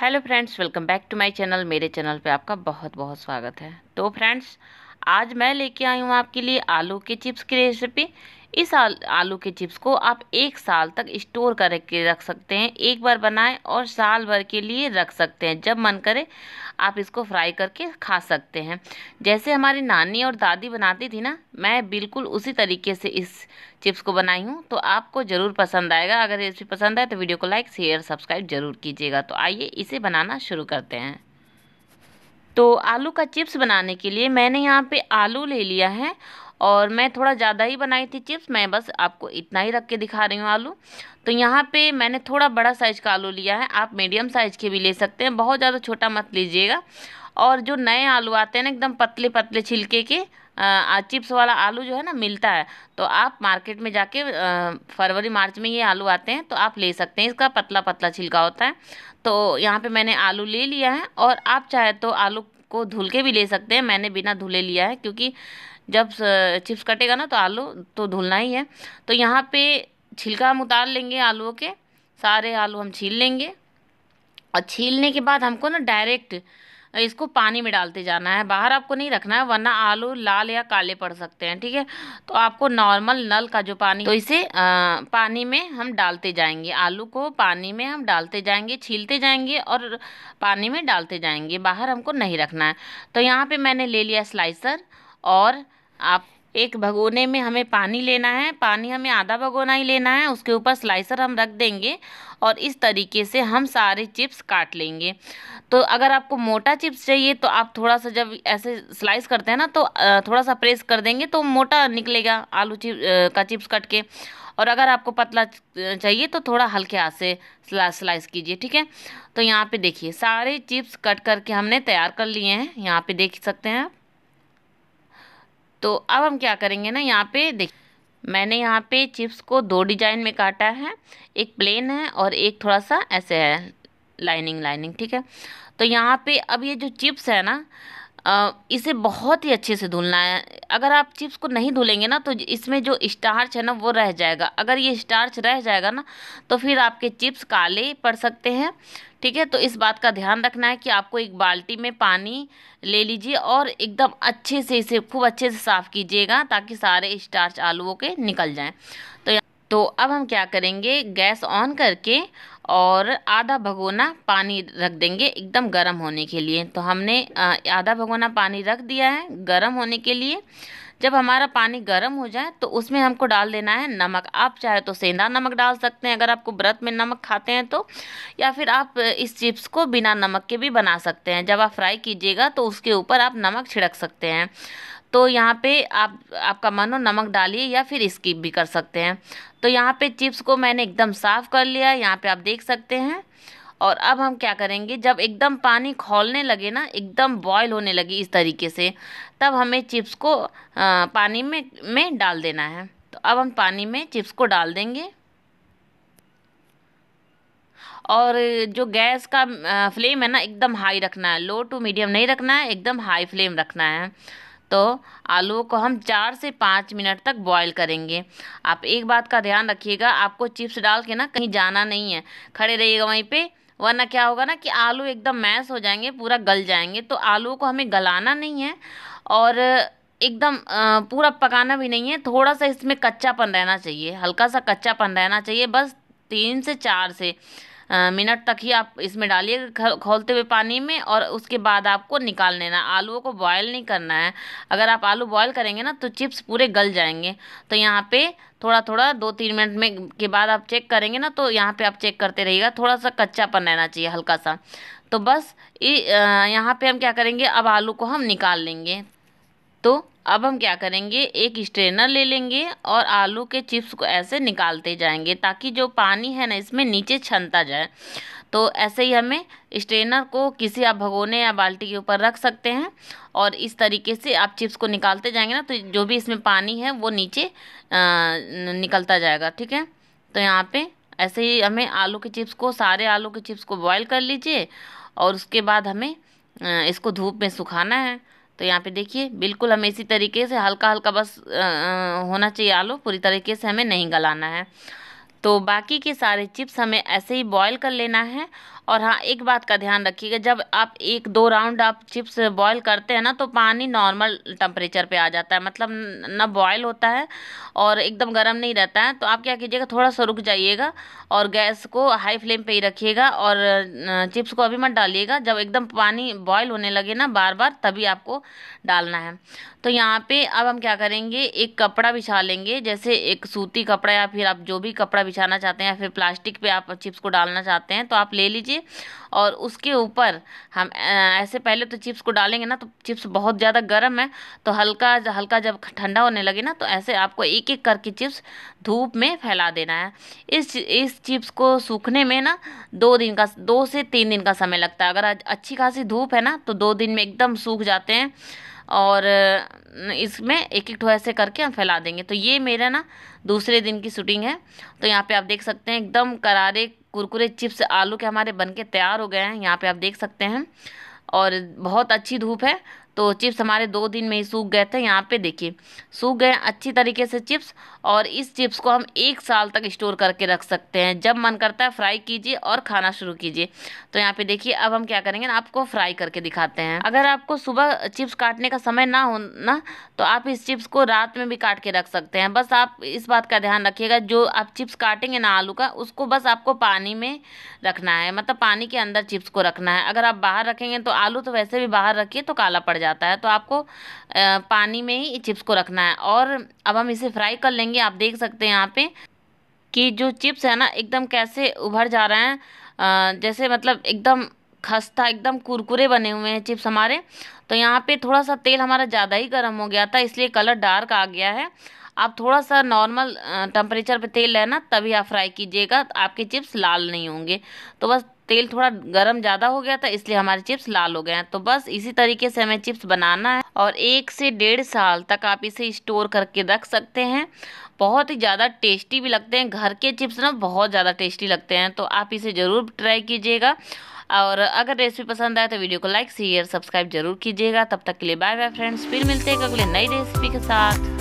hello friends welcome back to my channel मेरे channel पे आपका बहुत बहुत स्वागत है तो फ्रेंड्स आज मैं लेके आई हूँ आपके लिए आलू के चिप्स की रेसिपी इस आल, आलू के चिप्स को आप एक साल तक स्टोर करके रख सकते हैं एक बार बनाएं और साल भर के लिए रख सकते हैं जब मन करे आप इसको फ्राई करके खा सकते हैं जैसे हमारी नानी और दादी बनाती थी ना मैं बिल्कुल उसी तरीके से इस चिप्स को बनाई हूँ तो आपको ज़रूर पसंद आएगा अगर रेसिपी पसंद आए तो वीडियो को लाइक शेयर सब्सक्राइब ज़रूर कीजिएगा तो आइए इसे बनाना शुरू करते हैं तो आलू का चिप्स बनाने के लिए मैंने यहाँ पे आलू ले लिया है और मैं थोड़ा ज़्यादा ही बनाई थी चिप्स मैं बस आपको इतना ही रख के दिखा रही हूँ आलू तो यहाँ पे मैंने थोड़ा बड़ा साइज़ का आलू लिया है आप मीडियम साइज़ के भी ले सकते हैं बहुत ज़्यादा छोटा मत लीजिएगा और जो नए आलू आते हैं ना एकदम पतले पतले छिलके के आ, चिप्स वाला आलू जो है ना मिलता है तो आप मार्केट में जाके फरवरी मार्च में ये आलू आते हैं तो आप ले सकते हैं इसका पतला पतला छिलका होता है तो यहाँ पे मैंने आलू ले लिया है और आप चाहे तो आलू को धुल के भी ले सकते हैं मैंने बिना धुले लिया है क्योंकि जब चिप्स कटेगा ना तो आलू तो धुलना ही है तो यहाँ पे छिलका हम उतार लेंगे आलूओं के सारे आलू हम छील लेंगे और छीलने के बाद हमको ना डायरेक्ट इसको पानी में डालते जाना है बाहर आपको नहीं रखना है वरना आलू लाल या काले पड़ सकते हैं ठीक है तो आपको नॉर्मल नल का जो पानी तो इसे आ, पानी में हम डालते जाएंगे आलू को पानी में हम डालते जाएंगे छीलते जाएंगे और पानी में डालते जाएंगे बाहर हमको नहीं रखना है तो यहाँ पे मैंने ले लिया स्लाइसर और आप एक भगोने में हमें पानी लेना है पानी हमें आधा भगोना ही लेना है उसके ऊपर स्लाइसर हम रख देंगे और इस तरीके से हम सारे चिप्स काट लेंगे तो अगर आपको मोटा चिप्स चाहिए तो आप थोड़ा सा जब ऐसे स्लाइस करते हैं ना तो थोड़ा सा प्रेस कर देंगे तो मोटा निकलेगा आलू चिप का चिप्स कट के और अगर आपको पतला चाहिए तो थोड़ा हल्के हाथ से स्लाइस कीजिए ठीक है तो यहाँ पे देखिए सारे चिप्स कट करके हमने तैयार कर लिए हैं यहाँ पे देख सकते हैं आप तो अब हम क्या करेंगे ना यहाँ पे देख मैंने यहाँ पे चिप्स को दो डिजाइन में काटा है एक प्लेन है और एक थोड़ा सा ऐसे है लाइनिंग लाइनिंग ठीक है तो यहाँ पे अब ये जो चिप्स है ना इसे बहुत ही अच्छे से धुलना है अगर आप चिप्स को नहीं धुलेंगे ना तो इसमें जो स्टार्च है ना वो रह जाएगा अगर ये स्टार्च रह जाएगा ना तो फिर आपके चिप्स काले पड़ सकते हैं ठीक है तो इस बात का ध्यान रखना है कि आपको एक बाल्टी में पानी ले लीजिए और एकदम अच्छे से इसे खूब अच्छे से साफ़ कीजिएगा ताकि सारे स्टार्च आलूओं के निकल जाएँ तो तो अब हम क्या करेंगे गैस ऑन करके और आधा भगोना पानी रख देंगे एकदम गर्म होने के लिए तो हमने आधा भगोना पानी रख दिया है गर्म होने के लिए जब हमारा पानी गर्म हो जाए तो उसमें हमको डाल देना है नमक आप चाहे तो सेंधा नमक डाल सकते हैं अगर आपको व्रत में नमक खाते हैं तो या फिर आप इस चिप्स को बिना नमक के भी बना सकते हैं जब आप फ्राई कीजिएगा तो उसके ऊपर आप नमक छिड़क सकते हैं तो यहाँ पे आप आपका मन हो नमक डालिए या फिर स्किप भी कर सकते हैं तो यहाँ पे चिप्स को मैंने एकदम साफ़ कर लिया यहाँ पे आप देख सकते हैं और अब हम क्या करेंगे जब एकदम पानी खोलने लगे ना एकदम बॉयल होने लगी इस तरीके से तब हमें चिप्स को आ, पानी में में डाल देना है तो अब हम पानी में चिप्स को डाल देंगे और जो गैस का फ्लेम है ना एकदम हाई रखना है लो टू मीडियम नहीं रखना है एकदम हाई फ्लेम रखना है तो आलू को हम चार से पाँच मिनट तक बॉईल करेंगे आप एक बात का ध्यान रखिएगा आपको चिप्स डाल के ना कहीं जाना नहीं है खड़े रहिएगा वहीं पे वरना क्या होगा ना कि आलू एकदम मैश हो जाएंगे पूरा गल जाएंगे तो आलू को हमें गलाना नहीं है और एकदम पूरा पकाना भी नहीं है थोड़ा सा इसमें कच्चापन रहना चाहिए हल्का सा कच्चापन रहना चाहिए बस तीन से चार से मिनट तक ही आप इसमें डालिए खोलते हुए पानी में और उसके बाद आपको निकाल लेना आलूओं को बॉयल नहीं करना है अगर आप आलू बॉयल करेंगे ना तो चिप्स पूरे गल जाएंगे तो यहाँ पे थोड़ा थोड़ा दो तीन मिनट में के बाद आप चेक करेंगे ना तो यहाँ पे आप चेक करते रहिएगा थोड़ा सा कच्चापन रहना चाहिए हल्का सा तो बस यहाँ पे हम क्या करेंगे अब आलू को हम निकाल लेंगे तो अब हम क्या करेंगे एक स्ट्रेनर ले लेंगे और आलू के चिप्स को ऐसे निकालते जाएंगे ताकि जो पानी है ना इसमें नीचे छनता जाए तो ऐसे ही हमें स्ट्रेनर को किसी आप भगोने या बाल्टी के ऊपर रख सकते हैं और इस तरीके से आप चिप्स को निकालते जाएंगे ना तो जो भी इसमें पानी है वो नीचे आ, निकलता जाएगा ठीक है तो यहाँ पे ऐसे ही हमें आलू के चिप्स को सारे आलू के चिप्स को बॉईल कर लीजिए और उसके बाद हमें इसको धूप में सुखाना है तो यहाँ पे देखिए बिल्कुल हमें इसी तरीके से हल्का हल्का बस आ, होना चाहिए आलू पूरी तरीके से हमें नहीं गलाना है तो बाकी के सारे चिप्स हमें ऐसे ही बॉईल कर लेना है और हाँ एक बात का ध्यान रखिएगा जब आप एक दो राउंड आप चिप्स बॉयल करते हैं ना तो पानी नॉर्मल टेम्परेचर पे आ जाता है मतलब ना बॉयल होता है और एकदम गर्म नहीं रहता है तो आप क्या कीजिएगा थोड़ा सा रुक जाइएगा और गैस को हाई फ्लेम पर ही रखिएगा और चिप्स को अभी मत डालिएगा जब एकदम पानी बॉयल होने लगे ना बार बार तभी आपको डालना है तो यहाँ पर अब हम क्या करेंगे एक कपड़ा बिछा लेंगे जैसे एक सूती कपड़ा या फिर आप जो भी कपड़ा बिछाना चाहते हैं या फिर प्लास्टिक पर आप चिप्स को डालना चाहते हैं तो आप ले लीजिए और उसके ऊपर हम ऐसे पहले तो चिप्स को डालेंगे ना तो चिप्स बहुत ज़्यादा गर्म है तो हल्का हल्का जब ठंडा होने लगे ना तो ऐसे आपको एक एक करके चिप्स धूप में फैला देना है इस इस चिप्स को सूखने में ना दो दिन का दो से तीन दिन का समय लगता है अगर अच्छी खासी धूप है ना तो दो दिन में एकदम सूख जाते हैं और इसमें एक एक ठो ऐसे करके हम फैला देंगे तो ये मेरा ना दूसरे दिन की शूटिंग है तो यहाँ पे आप देख सकते हैं एकदम करारे कुरकुरे चिप्स आलू के हमारे बनके तैयार हो गए हैं यहाँ पे आप देख सकते हैं और बहुत अच्छी धूप है तो चिप्स हमारे दो दिन में ही सूख गए थे यहाँ पे देखिए सूख गए अच्छी तरीके से चिप्स और इस चिप्स को हम एक साल तक स्टोर करके रख सकते हैं जब मन करता है फ्राई कीजिए और खाना शुरू कीजिए तो यहाँ पे देखिए अब हम क्या करेंगे ना आपको फ्राई करके दिखाते हैं अगर आपको सुबह चिप्स काटने का समय ना हो ना तो आप इस चिप्स को रात में भी काट के रख सकते हैं बस आप इस बात का ध्यान रखिएगा जो आप चिप्स काटेंगे ना आलू का उसको बस आपको पानी में रखना है मतलब पानी के अंदर चिप्स को रखना है अगर आप बाहर रखेंगे तो आलू तो वैसे भी बाहर रखिए तो काला पड़ जाए जाता है तो आपको पानी में ही चिप्स को रखना है और अब हम इसे फ्राई कर लेंगे आप देख सकते हैं यहाँ पे कि जो चिप्स है ना एकदम कैसे उभर जा रहे हैं जैसे मतलब एकदम खस्ता एकदम कुरकुरे बने हुए हैं चिप्स हमारे तो यहाँ पे थोड़ा सा तेल हमारा ज़्यादा ही गर्म हो गया था इसलिए कलर डार्क आ गया है आप थोड़ा सा नॉर्मल टेम्परेचर पे तेल लेना तभी आप फ्राई कीजिएगा आपके चिप्स लाल नहीं होंगे तो बस तेल थोड़ा गर्म ज़्यादा हो गया था इसलिए हमारे चिप्स लाल हो गए हैं तो बस इसी तरीके से हमें चिप्स बनाना है और एक से डेढ़ साल तक आप इसे स्टोर करके रख सकते हैं बहुत ही ज़्यादा टेस्टी भी लगते हैं घर के चिप्स ना बहुत ज़्यादा टेस्टी लगते हैं तो आप इसे ज़रूर ट्राई कीजिएगा और अगर रेसिपी पसंद आए तो वीडियो को लाइक शेयर सब्सक्राइब जरूर कीजिएगा तब तक के लिए बाय बाय फ्रेंड्स फिर मिलते हैं अगले नई रेसिपी के साथ